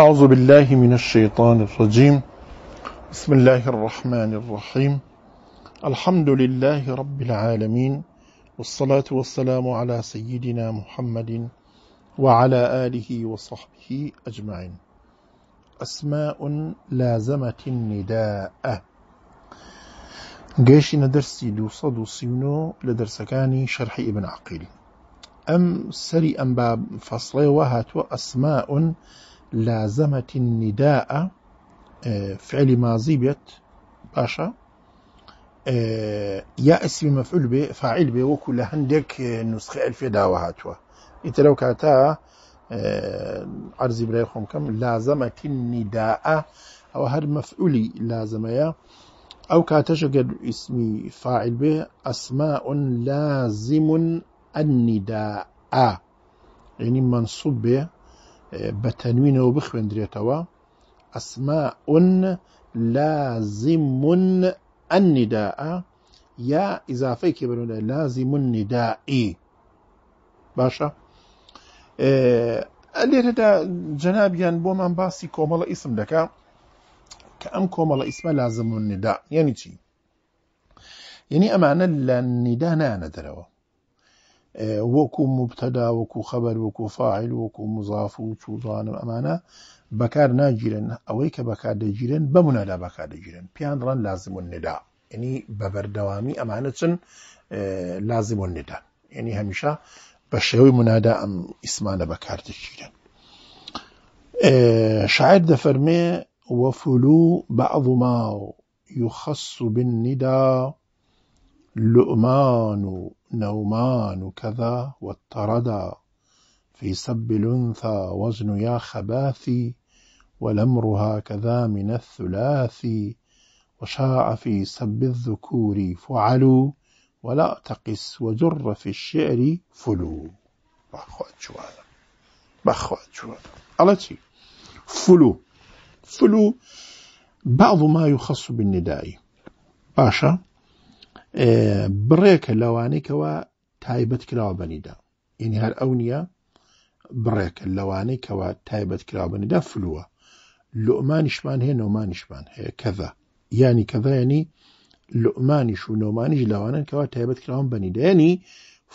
أعوذ بالله من الشيطان الرجيم بسم الله الرحمن الرحيم الحمد لله رب العالمين والصلاة والسلام على سيدنا محمد وعلى آله وصحبه أجمعين أسماء لازمة النداء قيشنا درسي دو صدو لدرس لدرسكاني شرح ابن عقيل أم سري أم باب فصلي وهاتو أسماء لازمة لازمت النداء آه، فعل ماضي بيت باشا آه، يا اسم مفعول به فاعل به وكل هندك آه، نسخة الف داوهاتوا لو كاتا عرضي براي كم لازمت النداء أو هر مفعولي يا أو كاتشقد اسمي فاعل به أسماء لازم النداء يعني منصوب به بە تەنوینەوە بخوێندرێتەوە ئەسماون لازیمون ئەنیدا یا ئیزافەیەکی بەرەدە لازیمون نیدائی باشە لێرەدا جەنابیان بۆمان باسی کۆمەڵە ئیسم دەکا کە ئەم کۆمەڵە ئیسمە لازمون ندا یعنی چی یعنی ئەمانە لە نیدا نانە دەرەوە وەکو مبتەدا وەکو خەبەر وەکو فاعل وەکو مزااف و چوزانم ئەمانە بەکار ناگیرن ئەوەی کە بەکار دەگیرن بە منەدا بەکار دەگیرن پیان ڕەن لازمون ندا ینی بەبەردەوامی ئەمانە چن لازمون ندا ینی هەمیشە بە شێوەی منادا ئەم ئیسمانە بەکار دەگیرن شاعر دەفەرمێ وەفلو بەعضما يخص بالنداء لؤمان نومان كذا واطردا في سب الأنثى وزن يا خباثي والأمر هكذا من الثلاث وشاع في سب الذكور فعلوا ولا تقس وجر في الشعر فلو بخوات جوانا بخوات جوانا ألتي فلو فلو بعض ما يخص بالنداء باشا بڕێکە لەوانەیەکەوە تایبەت کراوە بەنیدا ئینی هەر ئەو نییە بڕێکە لەوانەی کەەوە تایبەت کراوەنیدا فلووە لومانیشمان هەیە نۆمانیشمان هەیە کەذا ینی کەذایانی لومانیش و نۆمانیش لەواننکەوە تایبەت کراوە بەنیدایانی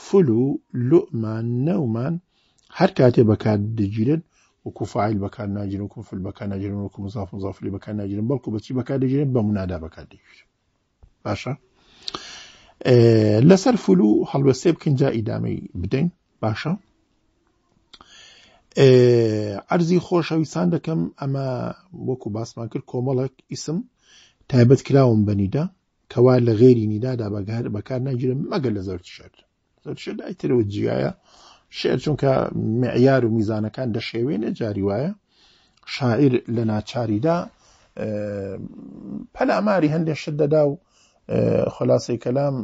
فلو لومان نەومان هەر کاتێ بەکار دەگیرن وەکو فعیل بەکار ناگیرن و فل بەکار ناگیرن وەکو مزاف مزافلی بەکار ناگیرن بەڵکو بەچی بەکار دەگیرن بە منادا بەکار دەگیرن باشە؟ لەسەر فلو هەڵوەستێ بکەن جا ئیدامەی بدەین باشە ئەرزی خۆشەویستان دەکەم ئەمە وەکو باسمان کرد کۆمەڵک ئیسم تایبەت کراوم بەنیدا کەوا لە غێری نیدادا بەگار بەکار ناگیرم مەگە لە زەر شێت زەرشێت ئایترەوە جیایە شێر چونکە معیار و میزانەکان دە شێوێنە جاری وایە شاعیر لە ناچاریدا پەلاماری هەندێک شت دەدا و خلاصی کەلام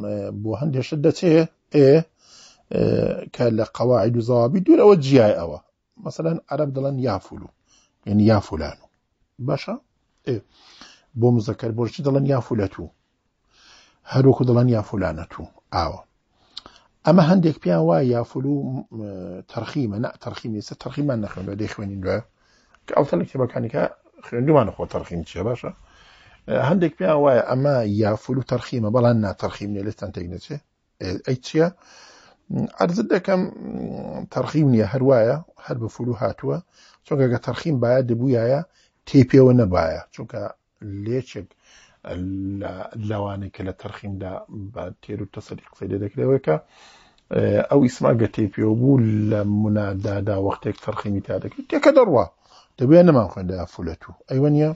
بۆ هەندێشت دەچێ ئێ کە لە قەواعد و زەوابی دوور ئەوە جیای ئەوە مثلەن عرب دەڵەن یافولو یعنی یافولان و باشە بۆ مزەکەر بۆچی دەڵەن یافولەت و هەروکو دەڵەن یافولانەت و ئاوە ئەمە هەندێک پێیان وای یافولو تەرخیمە نە تەرخیمیسە تەرخیمان نەخێن بە دەی خوێنین دوێ کە ئەوتە لە کتێبەکانیکە خوێندومانە خۆ تەرخیم چێ باشە هەندێک پێیان وایە ئەمە یافول و تەرخیمە بەڵان ناتەرخیم نیە لەستان تێکنەچێ ئەی چییە؟ ئەرزت دەکەم تەرخیم نییە هەروایە هەر بە فول و هاتووە چونکە گە تەرخیم باە دەبووایە تێپێوە نەبایە چونکە لێچێک لەوانێک کە لە تەرخیمدا بە تێر و تەسەری قسەی لێ دەکرێتەوەکە ئەو ئیسما گە تێپێوە بوو لە منادادا وەختێک تەرخیمی تا دەکرێت تێکە دەڕوە دەبێت نەمان خوێندا فولەت و ئەیوە نیە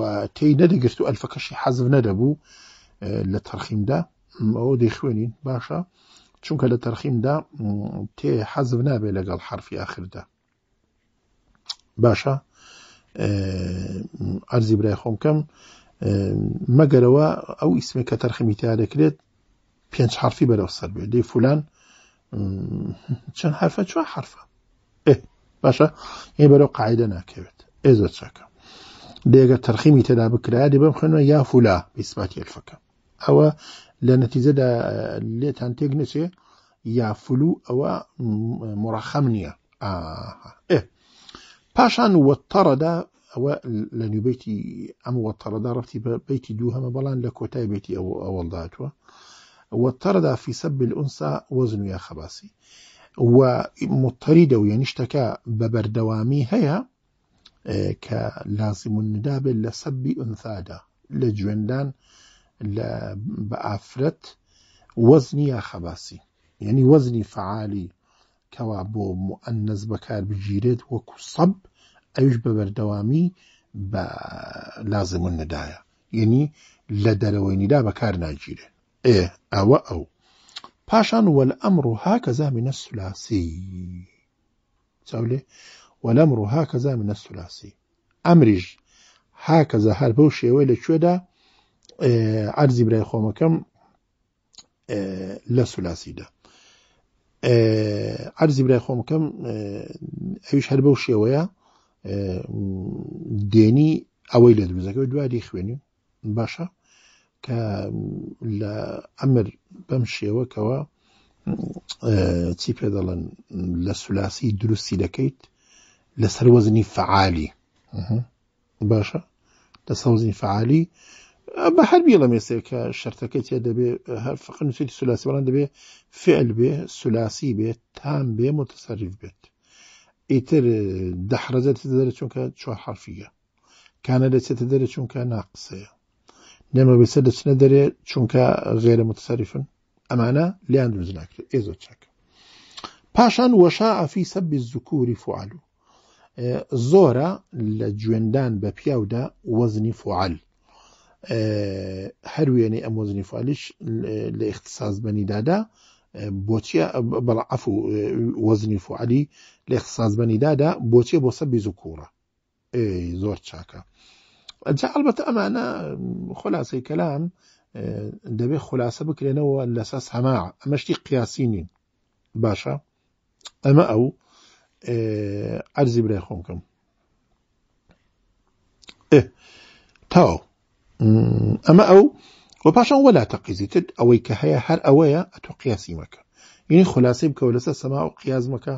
و تێی نەدەگرت و ئەلفەکەشی حەزف نەدەبوو لە تەرخیمدا ئەوە دەیخوێنین باشە چونکە لە تەرخیمدا تێ حەزف نابێت لەگەڵ حرفی آخردا باشە ئەرزی برای خۆمکەم مەگەرەوە ئەو ئیسمی کە تەرخیمی تا دەکرێت پێنج حرفی بەرەو سەر بێت دی فولان چەند حرفە چوە حرفە باشە هی بەرەو قاعدە ناکەوێت ئێ زۆر چاکە ديغا ترخيمي تدا بكرا دي بمخنو يا فلا بإثباتي الفكا أو لنتيجة دا اللي تانتيجنسي يا فلو أو مرخمنيا آه إيه باشان وطر دا أو لن بيتي أم وطردا دا رفتي بيتي دوها ما بلان لكوتاي بيتي أو أول داتوا وطر في سب الأنسى وزن يا خباسي ومطردو يعني اشتكى ببردوامي هيا کە لازیموندا بێت لە سەبی ئونسادا لە جوێندان بە ئافرەت وەزنی یا خەباسی یعنی وەزنی فعالی کەوا بۆ مؤنس بەکار بگیرێت وەکو سەب ئەوش بە بەردەوامی بە لازمون ندایە یعنی لە دەرەوەینیدا بەکار ناگیرێت ئێ ئەوە ئەو پاشان وەل ئەمڕ و هاکەزا منە سولاسی چاولێ والأمر هكذا من الثلاثي ئەمریش هاکەزە هەر بەو شێوەی لە کوێدا ئەرزی برای خۆمەکەم لە سولاسیدا ئەرزی برای خۆمەکەم ئەویش هەر بەو شێوەیە دێنی ئەوەی لە دروزەکەەوە دواری خوێنی باشە کە لە ئەمر بەم شێوەکەوە چی پێ دەڵن لە سولاسی دروستی دەکەیت لەسەر وەزنی فعالی باشا لسر وزنی فعالی بە هەربیە لە مێسێکە شەرتەکە تێ دەبێ هەر فقن نووسیتی سولاسی بەڵان دەبێ فعل بێ سلاسي بێ تام بێ متەسەریف بێت ئیتر دەحرەزێت چون چونکە چوار حرفیە کانە دەچێتە دەرە چونکە ناقسەیە نێمە بێسە دەچنە دەرێ چونکە غێرە متەسەریفن ئەمانە لیان دروست ناکرێت ئێزۆ چاکە پاشان وشاع ئەفی سب زکووری فعلو زۆرە لە گوێندان بە پیاودا وەزنی فعال هەر وێنەی ئەم وەزنی فعالیش لە اختصاز بەنیدادا بۆچیە بەڵعف و وەزنی فعالی لە اختصاز بەنیدادا بۆچیە بۆ سەبی زکوڕە زۆر چاکە جا البەتە ئەمانە خلاصەی کەلام دەبێت خلاصە بکرێنەوە لەسەس هەما ئەمەشتی قیاسی نین باشە ئەمە ئەو ئەرزی برای خۆکەم تاو ئەمە ئەو وە پاشان وەلا تەقیزیتت ئەوەی کە هەیە هەر ئەوەیە ئەتۆ قیاسی مەکە یعنی خلاصی بکەوە لەسەر سەما و قیاز مەکە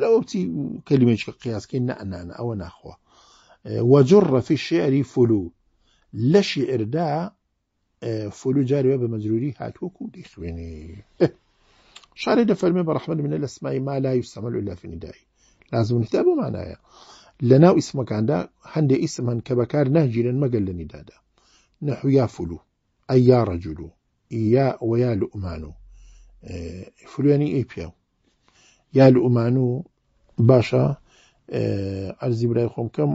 لەەوە بچی کەلیمێککە قیاسکەی نەنانە ئەوە ناخوا وەجر ڕەفی شعری فلو لە شعردا فلو جاروێ بە مەزروری هاتووەکو و دیخوێنی شارێ دەفەرمێ بە ڕحمد منە لە سمای ما لا یوسەمەل و لەفنیدایی نازمونیتە بۆ مانایە لە ناو ئیسمەکاندا هەندێک ئیسمان کە بەکار ناگیرن مەگەل لە نیدادا نەحویا فلو ئە یا ڕەجلو یا وەیا لومان و فلوێنی ئەی پیا یا لومان و باشە ئەرزی برای خۆم کەم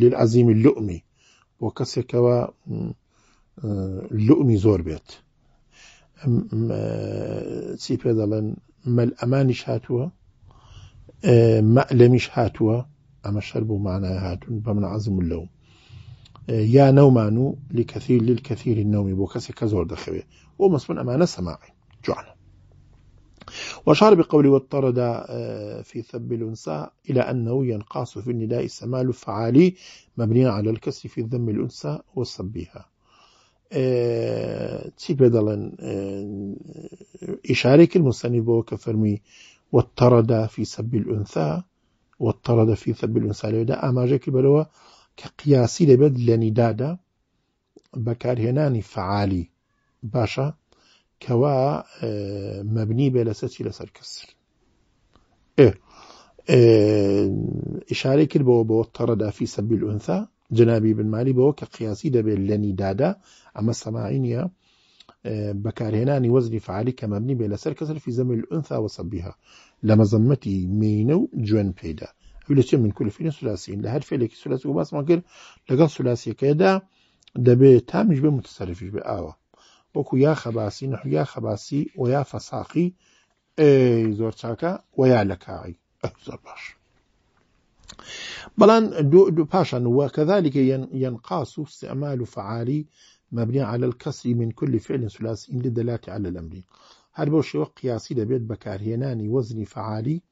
للعەزیمی لومی بۆ کەسێکەوە لومی زۆر بێت چی پێ دەڵێن مل امانش هاتوا آه، مألمش هاتوا اما شربوا معنا هاتون بمن من عزم اللوم آه، يا نومانو لكثير للكثير النوم کەثیری نەومی بۆ کەسێک کە امانه سماعي جوعنا مەسمون ئەمانە وأشار واضطرد آه، في ثب الأنثى إلى أنه ينقاص في النداء السمال فعالي مبني على الكسر في ذم الأنثى والسبيها چی پێ دەڵێن ئیشارێکی مستەنی بۆەوە کە فەرمی وەتەڕەدا فی سەبیل ئونسا وەتەڕەدا فی سەبیل ئونسالێدا ئاماژێکی بەرەوە کە قیاسی دەبێت لە نیدادا بەکارهێنانی فعالی باشە کەوا مەبنی بێ لەسەر چی لەسەر کەسر اه، اه، ئێ کرد بەوە بۆ فی سەبیل ئونسا جنابی بن مالی بەوە کە قیاسی دەبێت لە نیدادا ئەمە سەماعی نیە اه، بەکارهێنانی وەزنی فعالی کە مەبنی بێ لەسەر کەسر فی زەمە ئەنسا وەسەبیها لە مەزەمەتی مینە و جوێن پێدا لەچێ من کول فین سولاسیین لە هەر فێلێکی سولاسی و باسمان کرد لەگەڵ سولاسیەکەیدا دەبێت تامیش بێ متسەرفیش بێ ئاوە وەکو یا خەباسی نەح یا خەباسی و یا فەساقی زۆر چاکە و یا لە کاعی زۆر باش. بلان دو, دو باشا وكذلك ينقاس استعمال فعالي مبني على الكسر من كل فعل ثلاثي للدلالة على الأمر هر بوشي وقياسي لبيت بكارهناني وزني فعالي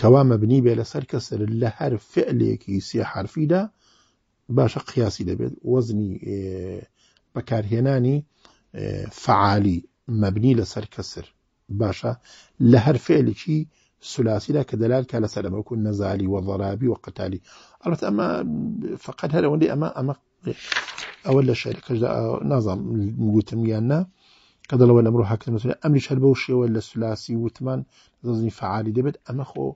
كوا مبني بلا سر كسر لهر فعليكي سي حرفي دا باشا قياسي لبيت وزني بكارهناني فعالي مبني لسر كسر باشا لهر فعليكي سلاسي لا كدلال كان سلام وكون نزالي وضرابي وقتالي أردت أما فقد هلا وندي أما أما أولا شيء كجاء نظم موجود ميانا كذا لو الأمر حكت مثلا أمري بوشي ولا سلاسي وثمان نظم فعالي دبت أما خو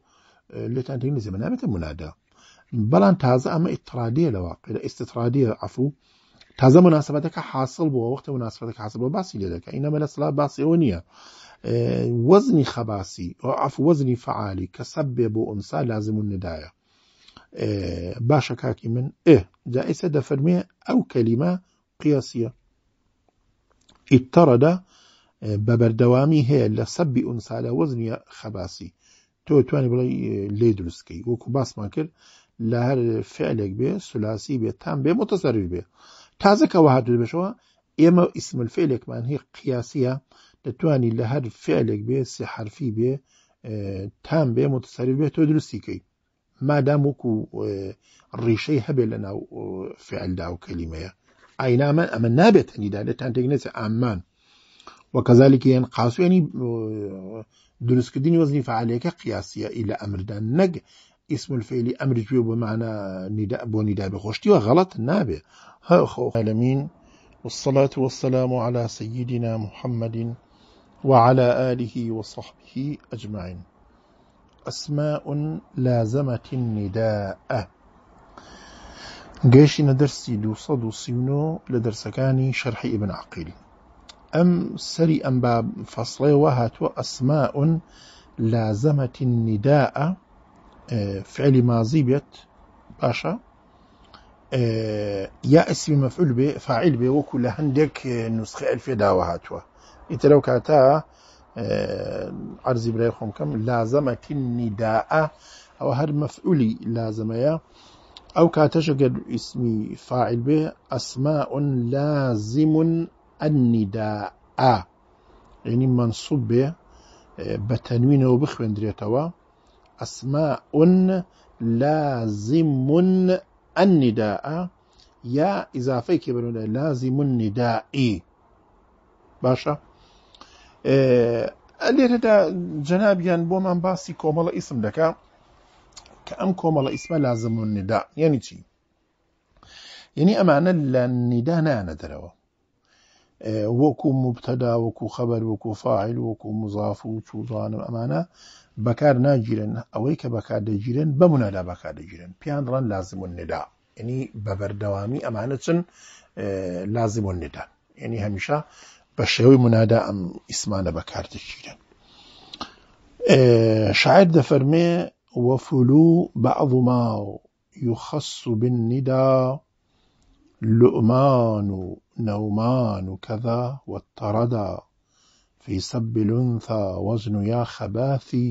اللي تنتهي نزي منامة منادى بلان تازة أما إطرادية لواقع إذا استطرادية عفو تازا مناسبتك حاصل بو وقت مناسبتك حاصل بو باسي لدك إنما لا صلاة باسي ونية وەزنی خەباسی ئەف وەزنی فعالی کە سەب بێ بۆ ئۆنسا لازمون ندایە باشە کاکی من ئێ جا ئێستا دەفەرمێ ئەو کەلیمە قیاسیە ئیتەڕەدا بە بەردەوامی هەیە لە سەبی ئونسالە وەزنیە خەباسی تۆ توانانی بڵێ لێ دروستکەی وەکو باسمان کرد لە هەر فعلێک بێ سولاسی بێت تام بێ متەسەری بێ تازەکەەوە هاتو بێشەوە ئێمە ئیسمل فعلێکمان هی قیاسیە دەتوانی لە هەر فعلێک بێ سێ حرفی بێ اه، تام بێ متصرف بێت تۆ درستی کەی مادام وەکو ڕیشەی اه، هەبێت لە ناو اه، فعلدا و کەلیمەیە ئاینامە ئەمە نابێت هەنیدا لەتان تێکنێتە ئامان وەکەزالێکی یان قاسوێنی دروستکردنی وەزنی فعالەکە قیاسیە ئیلا ئەمردان نەگ اسم الفعل امر جوي بمعنى نداء بو نداء بخوشتي وغلط نابه ها اخو العالمين والصلاه والسلام على سيدنا محمد وعلى آله وصحبه أجمعين أسماء لازمت النداء قيشنا درسي دو صدو سيونو لدرسكاني شرح ابن عقيل أم سري أم باب فصلي وهاتو أسماء لازمت النداء فعل ماضي بيت باشا يا اسم مفعول به فاعل به وكل هندك نسخة الفداء وهاتوه يتلو كاتا آه، عرض إبراهيم كم لازمة النداء أو هر مفعولي لازمة يا أو كاتش قد اسمي فاعل به أسماء لازم النداء يعني منصوب به آه، بتنوين وبخوين دريتوا أسماء لازم النداء يا إذا إضافة كبرنا لازم النداء باشا لێرەدا جەنابیان بۆمان باسی کۆمەڵە ئیسم دەکا کە ئەم کۆمەڵە ئیسمە لازمون ندا یعنی چی یعنی ئەمانە لە نیدا نانە دەرەوە وەکو مبتەدا وەکو خەبەر وەکو فاعل وەکو مزااف و چوزانم ئەمانە بەکار ناگیرن ئەوەی کە بەکار دەگیرن بەمونەدا بەکار دەگیرن پیان ڕەن لازمون ندا ینی بەبەردەوامی ئەمانە چن لازمون ندا ینی هەمیشە بە منادا ام اسمان ئیسمانە بەکارتشیرن شاعر دەفەرمێ وفلو بعض ما يخص بالندى لؤمان نومان كذا والطردا في سب الأنثى وزن يا خباثي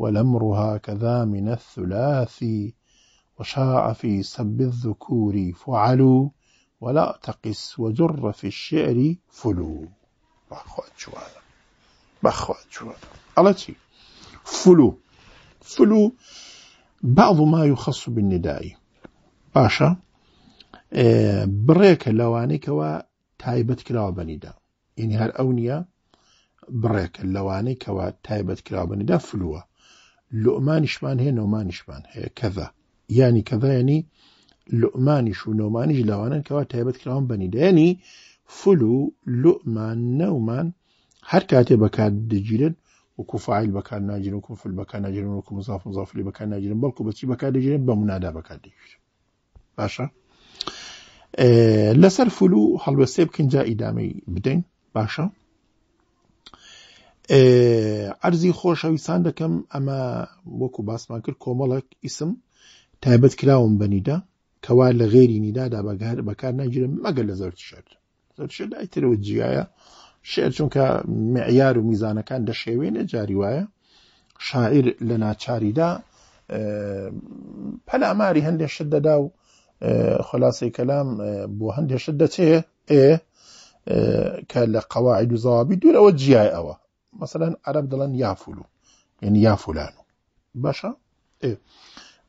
ولمرها كذا من الثلاثي وشاع في سب الذكور فعلوا ولا تقس وجر في الشعر فلو بخوات شو هذا بخوات شو هذا التي فلو فلو بعض ما يخص بالنداء باشا بڕێکە لەوانەیەکەوە تایبەت کراوە بەنیدا یعنی بريك اللوانيك و بڕێکە كلاو بنيدا فلوه لؤمان شمان هي نومان شمان هي كذا يعني كذا يعني لوعمانیش و نەومانیش لەوانن کەوا تایبەت کراون بەنیدەیەنی فول و لوعمان نەومان هەر کاتێ بەکار دەگیرن وەکو فعیل بەکار ناگیرن وکو فل بەکار ناگیرن وەکو مزاف مزافری بەکار ناگیرن بەڵکو بەچی بەکار دەگیرن بە منادا بەکار دەگیرن باشە لەسەر فول و هەڵبەستێ بکەن جا ئیدامەی بدەین باشە ئەرزی خۆشەویستان دەکەم ئەمە وەکو باسمان کرد کۆمەڵک ئیسم تایبەت کراون بەنیدا کەوا لە غێری نیدادا بەگار بەکار ناگیرن مەگە لە زەر شێر زەرشێر ئایترەوە جیایە شێر چونکە معیار و میزانەکان دە شێوێنە جاری وایە شاعیر لە ناچاریدا پەلاماری هەندێک شت دەدا و خلاصی کەلام بۆ هەندێک شت دەچێ ئێ کە لە قەواعد و زەوابی دوورەوە جیای ئەوە مثلەن عرب دەڵەن یافولو یعنی یافولان و باشە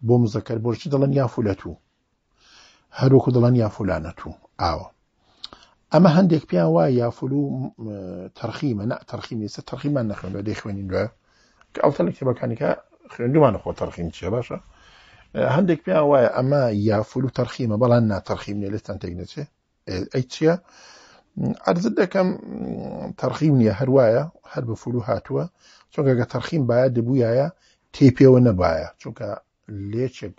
بۆ مزەکەر بۆچی دەڵەن یافولەت و هەروکو دەڵەن یافولانە تو ئاوە ئەمە هەندێک پێیان وای یافلو تەرخیمە نە تەرخیمیسە تەرخیمان نەخێن بە دەی خوێنین دوە کە ئەوتەلێک کتێبەکانیکە خوێندومانە خۆ تەرخیم چیە باشە هەندێک پێیان وایە ئەمە یافلو تەرخیمە بەڵان ناتەرخیم لێ لەستان تێکنەچێ ئەی چییە؟ ئەرزت دەکەم تەرخیم نییە هەروایە هەر بە فلو هاتووە چونکە گە تەرخیم باید دەبووایە تێپێوە نەبایە چونکە لێچێک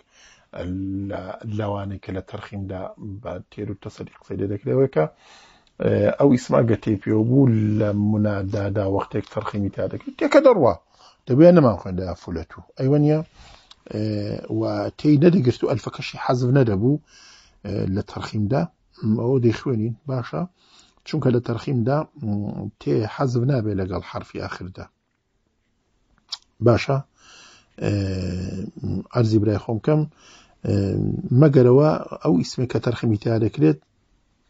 لەوانەیە کە لە تەرخیمدا بە تێر و تەسەریق سەیدە دەکرێتەوەکە اه، ئەو ئیسما گەتێ پێ بوو لە منادادا وەختێک تەرخیمی تا دەکرێت تێکە دەڕوە دا فولتو خوێندا فولەت و ئەیوە نیە اه، تی نەدەگرت و بو حەزب دا او تەرخیمدا ئەوە باشا باشە چونکە دا تي تێ حەزب نابێ لەگەڵ حرفی دا باشا اه، ئەرزی برای خۆم کم مەگەرەوە ئەو ئیسمی کە تەرخەمی تیا دەکرێت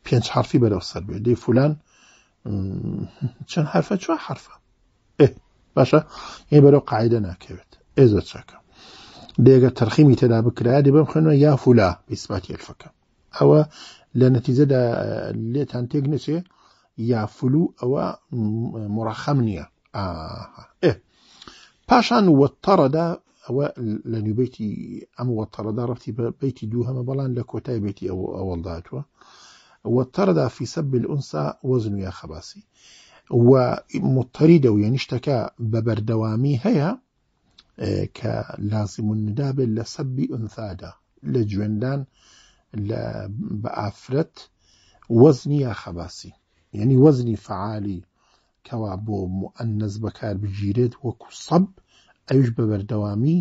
پێنج حرفی بەرەو سەر بێت دەی فولان چەند حرفە چوە حرفە باشە ئێ بەرەو قاعدە ناکەوێت ئێزە چەکە دێگە تەرخیمی تێدا بکرای دێ بم خوێنەوە یا فولا بیسبات یلفەکە ئەوە لە نەتیزەدا لێتان تێک نچێ یا فلو ئەوە مڕەخەم نییە ئێ پاشان وەتەڕەدا أو لن يبيتي أم وطرد ڕفتی بيتي دوها ما بەڵان لكوتاي بيتي أو ئەو ئەوەڵداتوە وەتەردا فیسە بالئونسا وەزن یا خەباسی و متەری دە و یە كلازم الندابة لسب أنثى دا لجوندان ندابێت لە يا خباسي يعني جوێندان فعالي كوابو مؤنس بكار بجيرد وەکو ئەوش بە بەردەوامی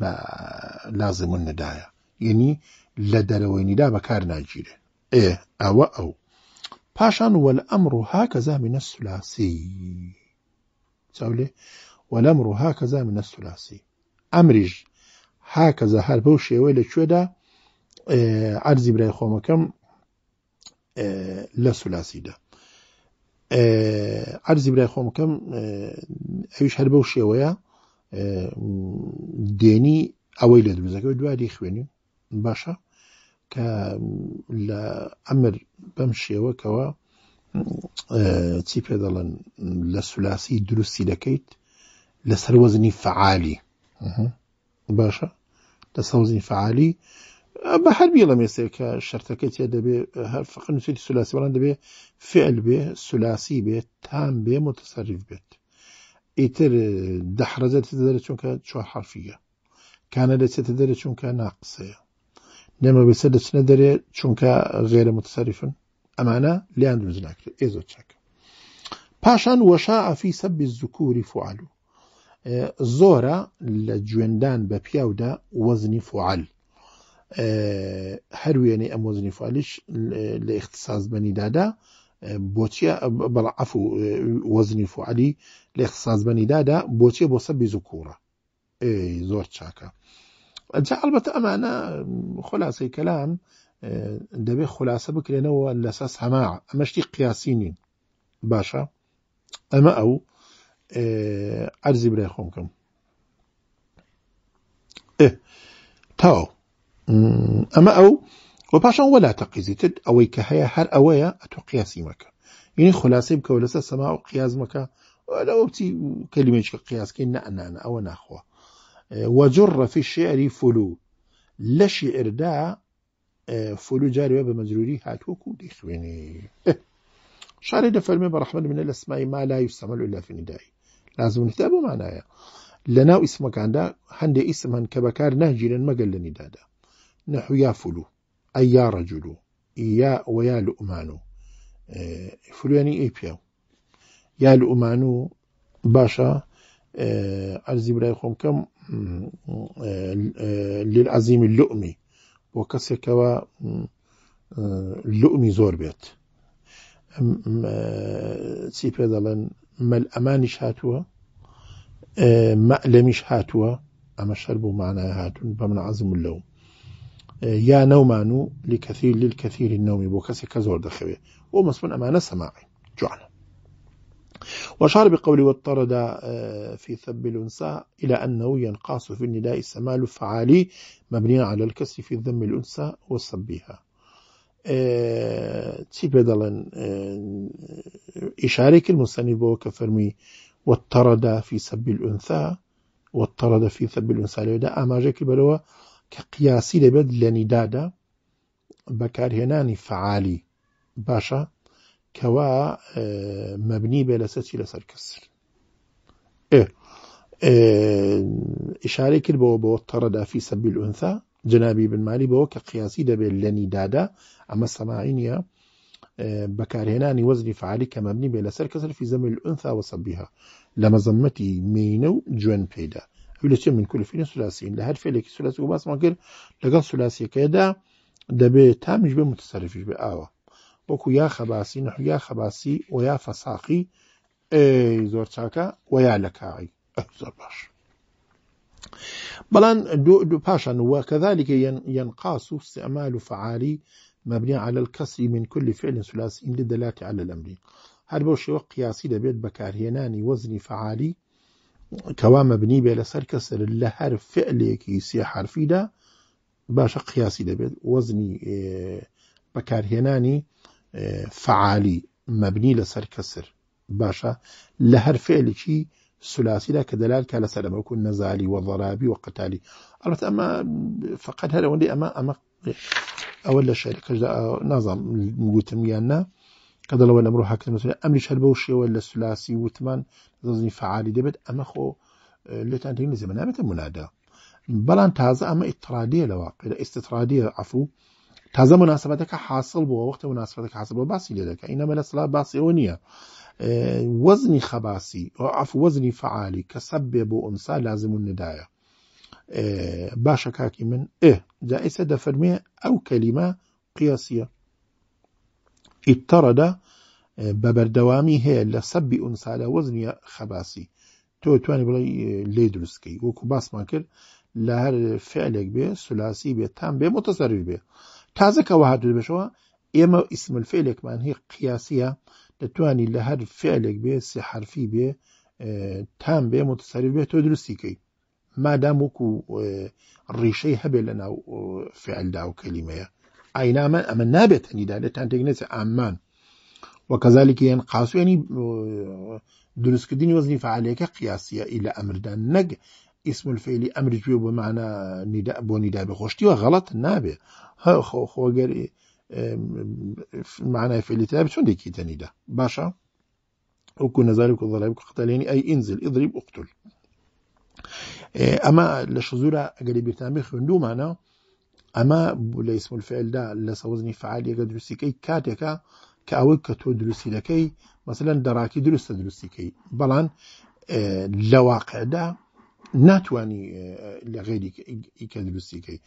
بە لازمون ندایە یعنی لە دەرەوەینیدا بەکار ناگیرێ ئێ ئەوە ئەو پاشان وەل ئەمر و هاکەزا منە سولاسی چاولێ وەلەمر و هاکەزا منە سولاسی ئەمریش هاکەزە هەر بەو شێوەی لەکوێدا ئەرزی برای خۆمەکەم لە سولاسیدا ئەرزی برای خۆمەکەم ئەوش هەر بەو شێوەیە دێنی ئەوەی لە دروزەکە دواری خوێنی باشە کە لە ئەمر بەم شێوەکەوە چی پێ دەڵن لە سولاسی دروستی دەکەیت لە سەروەزنی فعالی باشە لە سەوزنی فعالی بە هەربی لە مێسێکە شەرتەکەی تێ دەبێ هەر فقنووسی سولاسی بەڵند دەبێ فعل بێ سولاسی بێت تام بێ متتەسەریف بێت ئیتر دەحرەزێتە دەرە چونکە چوار حرفیە کانە دەچێتە دەرە چونکە ناقسەیە نێمە بەسەر دەچنە دەرێ چونکە غێرە متسەریفن ئەمانە لیان دروست ناکرێت ئێزۆ چەکە پاشان وەشاعفی سەبی زکووری فعلو زۆرە لە جوێندان بە پیاودا وەزنی فعل هەر وێنێ ئەم وەزنی فعلیش لە اختصاز بەنیدادا بۆچیە بەڵعف و وەزنی فعلی لە اقتصازبەنیدادا بۆچیە بۆ سە بیز و کوڕە زۆر چاکە ئەجا ئەلبەتە ئەمانە خلاصەی کەلام دەبێ خلاصە بکرێنەوە لەسەس هەما ئەمەشتی قیاسی نین باشە ئەمە ئەو ئەرزی برای خۆمکەم تاو ئەمە ئەو و پاشان وەلا تەقیزیتت اوی که هیا هر ئەوەیە ئەتۆ قیاسی مەکە ینی خلاسی بکەوە لەسەر سەما و قیاز مەکە لەوە نه نه قیاسکەی او ئەوە آه، و جر فی شعری فلو لش اردا آه، فلو جارێ بە مەجروری هاتووەکو دیخوێنێ شارێ دەفەرمێ بە ڕحمد منە من الاسماء ما لا يستعمل الا في ندائي لازم نتابع معنايا لناو اسمك ناو ئیسمەکاندا اسم هن هەن کە بەکار ناگیرن نحو يا فلو ئەی یا ڕەجل و یا وەیا لومان و فلوێنی ئەی پیا و یا لومان و باشە ئەرزی برای خۆم کەم للعەزیمی لومی بۆ کەسێکەوە لومی زۆر بێت چی پێ دەڵێن مەل ئەمانیش هاتووە مەلەمیش هاتووە ئەمە شەر بوو مانای هاتوون بە من عزم لەو يا نومانو لكثير للكثير النوم بوكسي كزور دخوي زۆر أمانة سماعي مەسمن وشار بقوله واضطرد آه، في ثب الأنثى إلى أنه ينقاص في النداء السمال فعالي مبني على الكسر في ذم الأنثى وسبيها چی آه، آه، إشارك دەڵێن ئیشارێک المستنی بۆ في سب الأنثى فی في ثب الأنثى فی سەبیل ئونسالەوەدا كقياسي لبد دەبێت بكار هناني فعالي باشا كوا آه، مبني مەبنی بێ لەسەر چی لەسەر کەسر ئشارەی إيه، آه، کرد بەوە بۆ تەڕەدافی سەبیل ئونسا جنابی بنمالی بەوە کە قیاسی دەبێت لە نیدادا ئەمە سەماعی نیە آه، بەکارهێنانی وەزنی فعالی کە مەبنی بێ لەسەر کەسر فی زەمی ئونسا وەسەبیها لە مەزەمەتی مینە و جوێن پێدا يلتين من كل فعل ثلاثي لهر فيلك ثلاثي وباس ما كر لقل ثلاثي كيدا دبي تامش بمتصرف يجب آوه وەکو یا خەباسی نەحو یا خەباسی و یا فەساقی زۆر چاکە و یا لە کاغی زۆر دو بەڵان پاشان وەکەذلك ينقاص استعمال فعالي مبني على الكسر من كل فعل ثلاثي للدلالة على الأمر هل بوش وقياسي دبيت بكار هناني وزني فعالي کەوا مبني بلا لەسەر لهر لە كي فعلێکی سێ حرفیدا باشە قیاسی وزني آه، بكار بەکارهێنانی آه، فعالي مبني لەسەر کەسر باشە لە هەر فعلێکی سلاسیدا کە دەلالکە كالا سلام نەزاری نزالي وضرابي وقتالي عرفت أما فقد فقط هەرەوەندی أما أما أولا لە شارەکەشدا نازانم گوتم یاننا کەدەڵەوە لەمرۆ حاکەمەوە ئەمریش هەر بەو شێوە لە سولاسی وثمان دزدی فعالی دید اما خو آه، لێتان تێنی زمان نابێتە منادا تازه اما اطرادیه ئیترادیە لەوە استطرادیه عفو تازه تازە که حاصل وقت وەختە که حاصل بۆ باسی لێ دەکە ئینە مەلە سلا باسیەوە نییە آه، وەزنی خەباسی عفو وزنی فعالی که سبب و بۆ لازم و آه، باشه که کاکی من ئێ جائسە دەفەرمێ او کلمه قیاسیه اضطرد آه، ببردوامي هي هەیە لە سەبی ئونسا لە وەزنیە خەباسی تۆ توانانی بڵێ آه، لێ دروستکەی وەکو باسمان کرد لە هەر فعلێک بێ سولاسی بێت تام بێ متەسەری بێ تازەکەەوە هاتو بشەوە اسم الفعلك فعلێکمان هي قياسية دەتوانی لە هەر فعلێک بێ سێ حرفی آه، تام بێ متەسەری بێت تو دروستیکەی ما دام وكو ريشي هبل لنا فعل داو كلمه ayname ئەمە نابێت هەنیدا يعني لە تانتێک نێت ئامان وەکەزارێکی یان يعني قاسو ینی يعني، آه، دروستکردنی وەزنی فعالەکە قیاسیە ئی لە ئەمردان نەگ ئیسم الفعلی ئەمر گوێ بخشتي وغلط بۆ ها خو خو غير معنى فعل تاب بچون دێکی تەنیدا باشە وەکو نەزارێک و ڵای قوتەلێنی أي انزل اضرب اقتل آه، اما لشزورة قريب ئەگەری خندو معناه ئەمە لە ئیسمولفعلدا لە سەوزنی فعالیەکە دروستیکەی کاتێکە کە ئەوەی کە تۆ دروستی دەکەی مەمثلەن دەڕاکی دروستە دروستیکەی بەڵام لە واقعدا ناتوانانی لە غێری کە دروستیکەی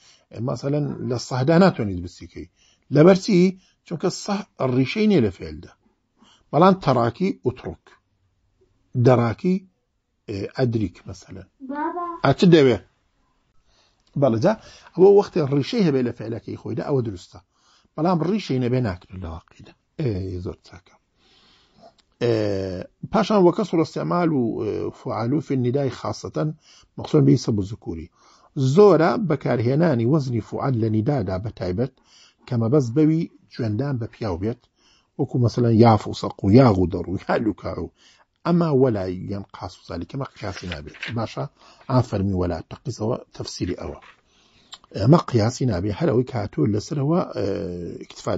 مەمثلەن لە سەحدا ناتوانانی دروستیکەی لەبەرچی چونکە سەح ڕیشەی نیە لە فعلدا بەڵام تەڕاکی ئوتڕک دەڕاکی ئەدریک مەمثلەن ئەچ دەوێت بەڵجا ئەوە وەختی ڕیشەی هەبێ لە فعلەکەی خۆیدا ئەوە دروستە بەڵام ڕیشەی نەبێ ناکرد لەواقیدا زۆر چاکە پاشان وەکە سوڕستێمال و فعالوفی نیدای خاستەن مەخصۆن بی سە بزکووری زۆرە بەکارهێنانی وەزنی فعال لە نیدادا بە تایبەت کەمە بەس بەوی جوێندان بە پیاو بێت وەکو مەسەن یاف و سەق و یاغ و دەڕووی هالوکار و اما ولا ينقص ذلك مقياسنا زالیکەمە باشا نابێت باشە ئافەرمی وەلا تەقیزەوە تەفسیری ئەوە ئەمە قیاسی نابێ هەر ئەوەی کاتۆ لەسەرەوە اکتفا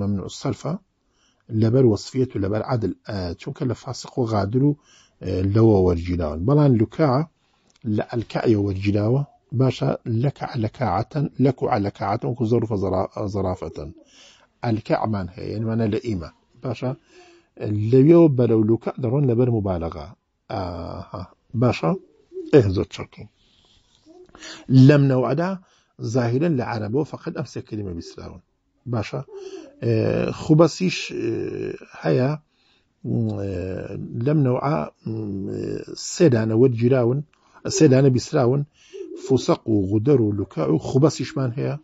ممنوع الصرفة لبر وصفية لبر عدل آه، چونك لفاسق وغادرو آه، لو ورجناون بلان لكاعة لألكاعي ورجناوة باشا لك على كاعة لك على كاعة وكو ظرف زرافة الكاع من هي يعني معنى لئيمة باشا لەوێەوە بەرەولوکە دەڕۆن لەبەر مبالغا باشە ئێ زۆر چڕکین لەم نەوەدا زاهرا لە عربەوە فقط ئەم سێکلیمە بیسراون باشە خوبەسیش هەیە لەم نەوع سێدانەوە گیراون سێدانە بیسراون فوسق و غودەر و لوکە و خوبەسیشمان هەیە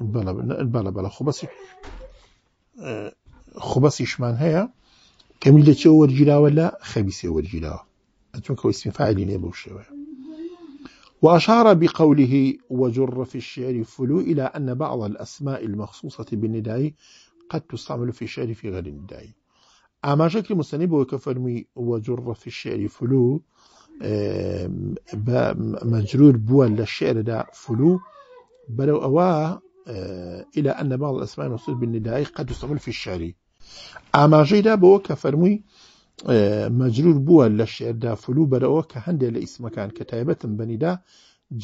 بلا بلا بلا بلا خبصي خبصي کەمی لە چێ وەرگیراوە لە خەبیسێ وەرگیراوە ئەچونکە اسم فعلی نیە بەو وأشار بقوله وجر في الشعر فلو إلى أن بعض الأسماء المخصوصة بالنداء قد تستعمل في الشعر في غير النداء أما شكل مستنب وكفرمي وجر في الشعر فلو اه، مجرور بوا للشعر دا فلو بلو أواه إلى أن بعض الأسماء الموصول بالنداء قد تستعمل في الشعر أما جيدا بو كفرموي مەجرور بووە لە شێردا فلو بەرەوە کە هەندێک لە ئیسمەکان کە تایبەتم بەنیدا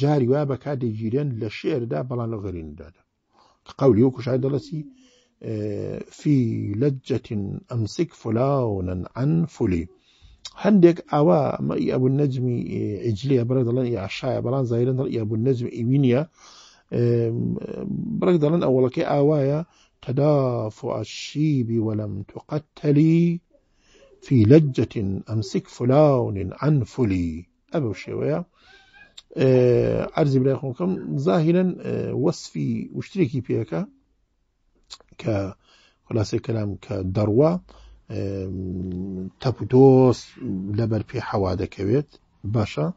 جاری وا بە کادەگیرێن لە شێردا بەڵان لە غەریندادا قولی وەکو شای دەڵەسی في لەجەت ئەمسک فلاونەن ئەن فولی هەندێک ئاوا ئەبوو نەجمی ئەجلی بەرە دەڵێن یاشایە بەڵان زایرن دەڵ یابوو نەجم ئیوینە برك دلن أولا كي آوايا تدافع الشيب ولم تقتلي في لجة أمسك فلان عن فلي أبو شوية عرضي بلا يخونكم ظاهرا وصفي وشتريكي بيكا ك خلاص كلام كدروة تبدوس لبر في حوادك بيت باشا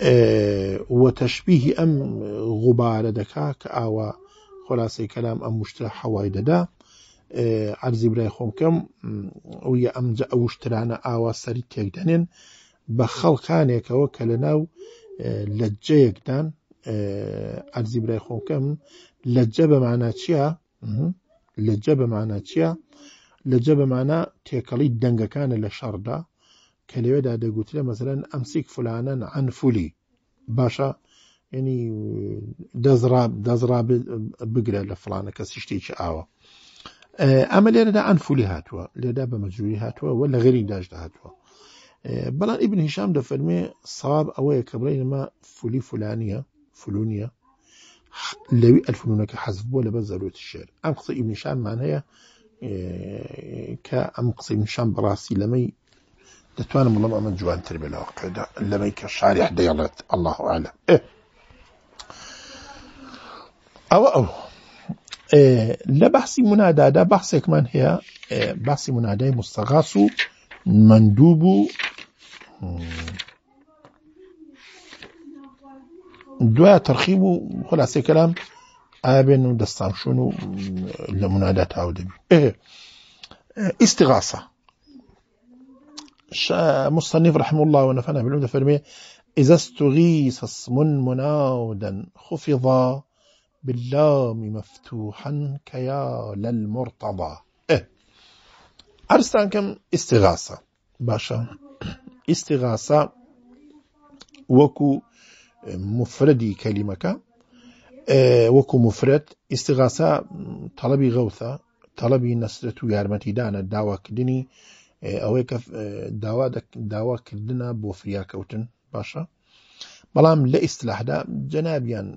وەتەشببیهی ئەم غوبارە دەکا کە ئاوا خلاصی کەلام ئەم مشتە حەوای دەدا ئەرزی برای خۆمکەم ئەو یە ئەم ئەو شترانە ئاوا سەری تێکدەنێن بە خەڵکانێکەوە کە لە ناو لە جەیەکدان ئەرزی برای خۆکەم لە جە بەمانە چییە لە جە بەمانە چییە لە جە بەمانە تێکەڵی دەنگەکانە لە شەڕدا كلوه قلت دقوتي مثلا أمسك فلانا عن فولي باشا يعني دزراب دزراب بقرا لفلانا كسيشتيش آوا آه، أما لدى عن فولي هاتوا لدى بمجروري هاتوا ولا غير داجد هاتوا آه، بلان ابن هشام دا فرمي صاب أوي كبرين ما فولي فلانية فلونية لوي الفلونك حزب ولا بزروة الشعر أم قصي ابن هشام معناها آه، كأم قصي ابن هشام براسي لمي دەتوانم بڵم ئەمە جوانتر بێ لەواقعدا لەمەی کە شارح دەیڵێت الله عالم الله أعلم إيه أو أو إيه. بەحسێکمان هەیە إيه، باسی منادای مستەغاس كمان هي و دوای ترخیب و خلاصی کەلام ئابێن و دەستانشون و لە منادا تاو دەبی ئێ إيه. ئیسیغاسە مصنف رحمه الله ونفعنا بالعمدة فرمية إذا استغيث اسم مناودا خفضا باللام مفتوحا كيا للمرتضى إيه كم استغاثة باشا استغاثة وكو مفردي كلمة إيه، كا. مفرد استغاثة طلبي غوثة طلبي تەڵەبی نەسرەت دانا داوك دني ئەوەی کە داوا داواکردە بۆ فریاکەوتن باشە بەڵام لە ئیسلاحدا جەنابیان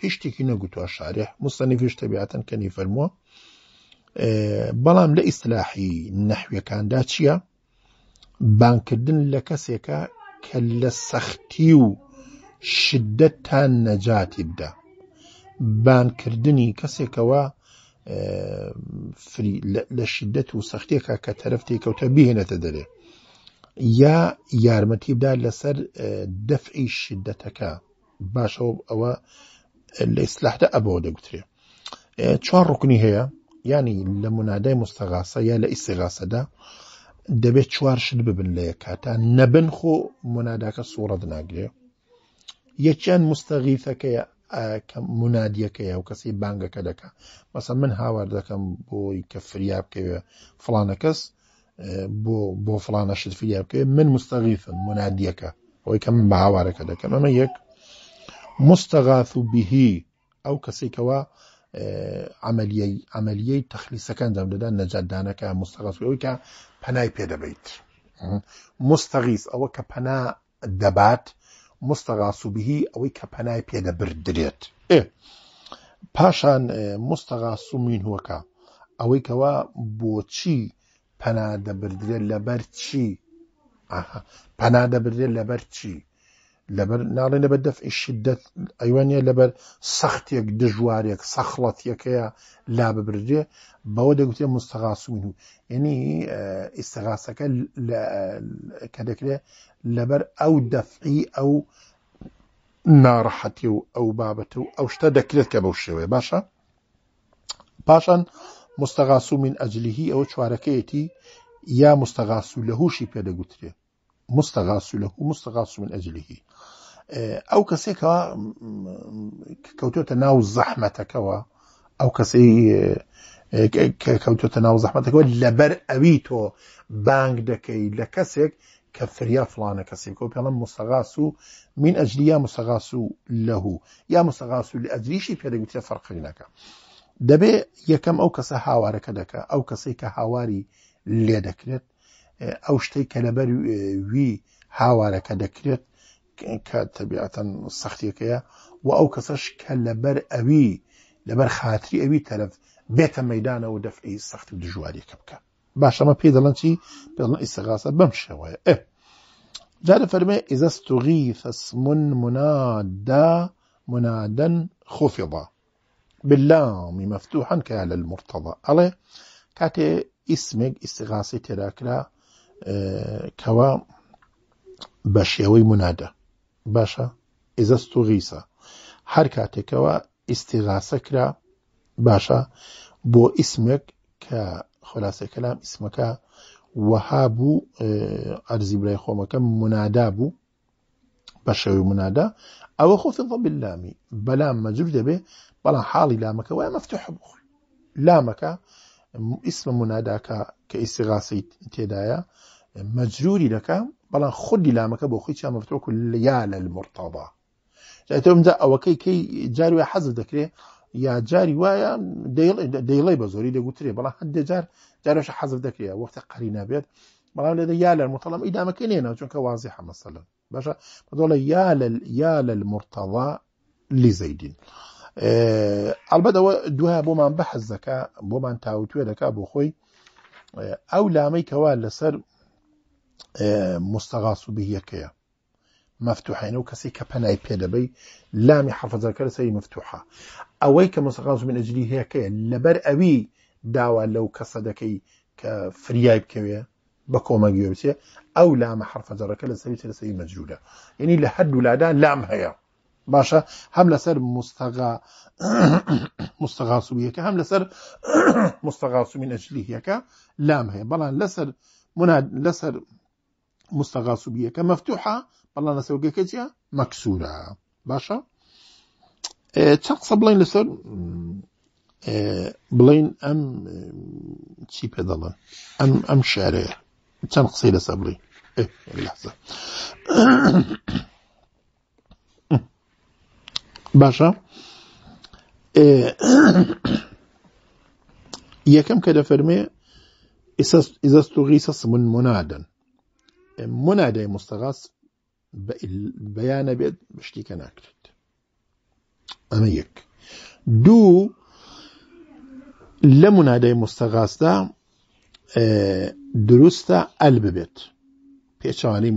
هیچشتێکی نەگوتووە شارێ مستەنیفیش تەبیاتەن کەنی فەرمووە بەڵام لە ئیسلاحی نەحویەکاندا چییە بانکردن لە کەسێکە کە لە سەختی و شدەتتان نەجاتی بدا بانکردنی کەسێکەوە لە شدت و سەختێکە کە تەرەف تێککەوتە بهێنێتە دەرێ یا یارمەتی بدا لەسەر دەفعی شدەتەکە باشەوە ئەوە لە ئیسلاحدا ئەبەوە دەگوترێ چوار ڕکنی هەیە ینی لە منادای مستەغاسە یا لە ئیسیغاسەدا دەبێت چوار شت ببن لە کاتا نەبن خۆ مناداکە سوورەت ناگرێ یەکیان مستەغیفەکەیە منادیەکەیە و کەسی بانگەکە دەکە مەسە من هاوار دەکەم بۆی کە فریاب بکەوێ فلانە کەس بۆ بۆ فلانە شت فریاب بکەوێ من مستەغیفم منادیەکە ئەوی کە من بە هاوارەکە دەکەم ئەمە یەک مستەغاث و بیهی ئەو کەسێکەوە ئەمەلیەی ئەمەلیەی تەخلیسەکان دەم دەدان نەجاددانەکە مستەغەسەوەی کە پەنای پێدەبیت مستەغیز ئەوە کە پەنا دەبات مستەغاسوبیهی ئەوەی کە پەنای پێدە بردرێت پاشان مستەغاسومین هوەکە ئەوەی کەەوە بۆچی پەنا دەبدرێت لەبەر چی پەنا دەبدرێت لەبەر چی لەبەر ناڵێنە بە دەفعی شدت ئەیوانە یک سەختێک یک سەخڵەتەکەیە لا ببرێ بەوە دەگوتێ مستەغاسوین و یعنی ئیسەغاسەکە کە دەکرێت لەبەر ئەو دەفعی ئەو ناڕەحەتی و ئەو بابەت و ئەو شتە دەکرێت کە بەو شێوێ باشە پاشان مستەغاسو من ئەجلیهی او چوارکیتی یا مستەغاسو لهوشی پیدا پێدەگوترێ مستغاث له مستغاث من اجله ئەو کەسێکەوە کەوتۆتە ناو زەحمەتەکەەوە ئەو کەسی کەوتۆتە ناو زەحمەتەکەەوە لەبەر ئەوی تۆ بانگ دەکەی لە کەسێک کە فریا فلانە کەسێک و پێڵم مستەغاس و من ئەجلی یا مستەغاس و لەهوو یا مستەغاس و لە ئەجلیشی پێدەگوتە فەرقینەکە دەبێ یەکەم ئەو کەسە هاوارەکە دەکە ئەو کەسێک کە هاواری لێ دەکرێت ئەو شتەی کە لەبەر وی هاوارەکە دەکرێت کە تەبیعەتەن سەختیەکەیە و ئەو کەسەش کە لەبەر ئەوی لەبەر خاتری ئەوی تەرەف بێتە مەدانەوە دەفعی سەختی دژواریەکە بکە باشەمە پێ دەڵەن چی پێڵن ئیسەغاسە بەم شێوەیە إيه. ئە جارە فەرمێ ئیزەستوغی فەسمون منادا منادەن خۆفیڵە باللامی مەفتوحن کە لە المرتەڵە ئەڵێ کاتێ ئیسمێک ئیسغاسی تێراکرا کەوا إيه، بە شێوەی منادە باشە ئێزەست و غیسە هەر کاتێکەوە ئیسیغاسە کرا باشە بۆ ئیسمێک کە خلاصە کەلام ئیسمەکە وەها بوو ئەرزی برای خۆمەکە منادا بوو بە شێوی منادا ئەوە خۆفی ڕبیلامی بەلام مەجور دەبێ بەڵام حاڵی لامەکە وای مەفتح بوو لامەکە ئیسمە مناداکە کە ئیسیغاسی تێدایە مەجروری دەکەم بەڵام خودی لامەکە بۆ خۆی چامەفتۆک یا لە مرتابا جاتەمدا ئەوەکەی کەی جاروێ حەز دەکرێت یا جاری وایە دەیڵی بە زۆری دەگوترێ بەڵام هەندێ جار جارش حەزف دەکرێت وەختە قەری نابێت بەڵام لێدە یا لە متەڵام ئیدامەکە نێنا چونکە وازی حەمەسەلم باشە بەدۆڵە یا یا لە مرتەوا لی زەیدین. ئەلبەتەوە دوها بۆمان بەحەز دەکە بۆمان تاوتوێ دەکا بۆ خۆی ئەو لامەی کەوا لەسەر مستغاص به يكيا مفتوحة يعني وكسي كبناي بيدا بي لامي حرف ذكر سي مفتوحة أويك كمستغاص من أجله هي يكيا لبر أبي داوى لو كصدكي كفرياي بكيا بكو ما أو لام حرف ذكر لسي سي سي يعني لحد ولادا لام هيا باشا هم لسر مستغا مستغاص بيك هم لسر مستغاص من أجله يكا لام هي بلان لسر مناد لسر مستغاص بيه كمفتوحة بلا نسوي كتيا مكسورة باشا إيه، تشخص بلين لسر إيه، بلين أم تشي بيدالا أم أم شعري تنقصي لسر بلين إيه اللحظة باشا إيه، يا كم كده فرمي إذا إذا استغيث من منادن منادى مستغاث بيانا آه، بيت بشتی کە ناکرێت دو یەک دوو لە دا دروستا دروستە ئەل ببێت پێچوانی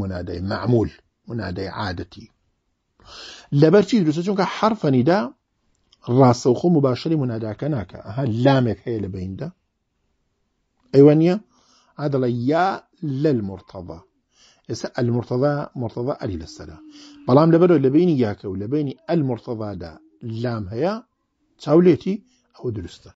معمول منادى عادتي لەبەرچی دروستە حرفا حرفەنیدا ڕاستەوخۆ مباشری مناداکە ناکە ئەها لامێک هەیە لە بیندا ئەیوە نییە ئادڵە یا لە ئێستا ئەلمرتەدا مرتەدا ئەلی لەسەرە بەڵام لەبەرەوە لە بینی یاکە و لە لام هيا تاوليتي أو درستا